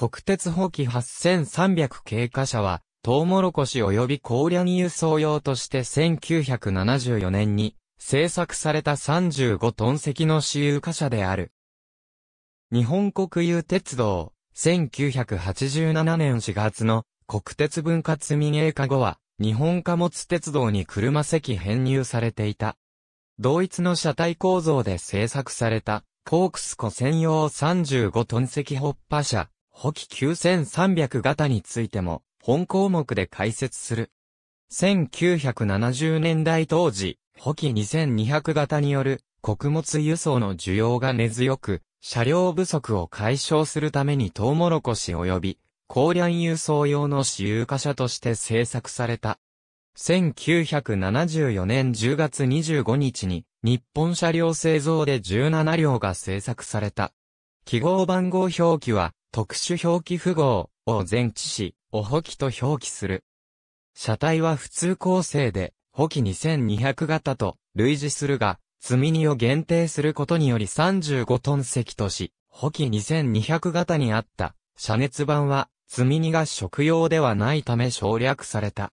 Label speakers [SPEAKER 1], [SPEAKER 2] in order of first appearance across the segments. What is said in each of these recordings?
[SPEAKER 1] 国鉄法機8300経過車は、トウモロコシ及び高梁輸送用として1974年に製作された35トン石の私有貨車である。日本国有鉄道、1987年4月の国鉄分割民営化後は、日本貨物鉄道に車席編入されていた。同一の車体構造で製作された、コークスコ専用35トン積ホッパ車、補機9300型についても、本項目で解説する。1970年代当時、補機2200型による穀物輸送の需要が根強く、車両不足を解消するためにトウモロコシ及び、高量輸送用の私有化車として製作された。1974年10月25日に、日本車両製造で17両が製作された。記号番号表記は、特殊表記符号を前置し、おほきと表記する。車体は普通構成で、補機2200型と類似するが、積み荷を限定することにより35トン積とし、補機2200型にあった遮熱板は積み荷が食用ではないため省略された。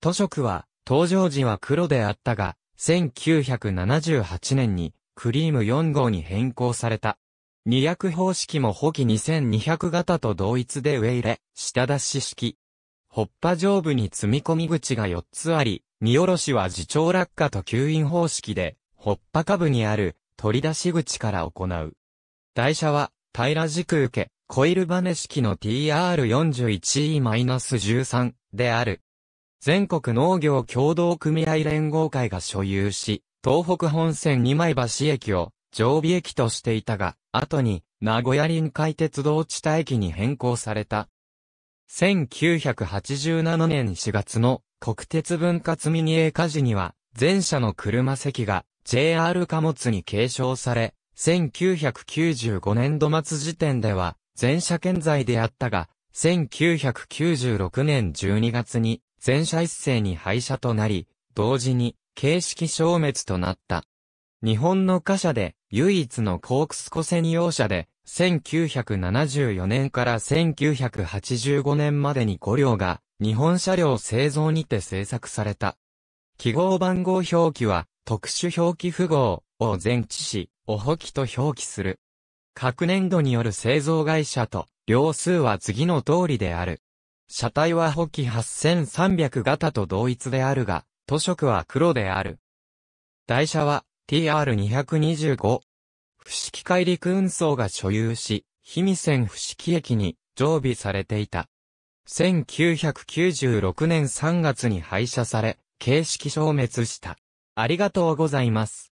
[SPEAKER 1] 塗色は登場時は黒であったが、1978年にクリーム4号に変更された。二訳方式も補機2200型と同一で上入れ、下出し式。ホッパ上部に積み込み口が4つあり、荷下ろしは自長落下と吸引方式で、ホッパ下部にある取り出し口から行う。台車は平ら軸受け、コイルバネ式の TR41E-13 である。全国農業協同組合連合会が所有し、東北本線二枚橋駅を常備駅としていたが、後に名古屋臨海鉄道地帯駅に変更された。1987年4月の国鉄分割ミエーカ。時には、全車の車席が JR 貨物に継承され、1995年度末時点では、全車健在であったが、1996年12月に、全車一斉に廃車となり、同時に、形式消滅となった。日本の貨車で唯一のコークスコセニ用車で、1974年から1985年までに5両が日本車両製造にて製作された。記号番号表記は特殊表記符号を前置し、おほきと表記する。各年度による製造会社と両数は次の通りである。車体は補機8300型と同一であるが、塗色は黒である。台車は TR225。不式海陸運送が所有し、氷見線不式駅に常備されていた。1996年3月に廃車され、形式消滅した。ありがとうございます。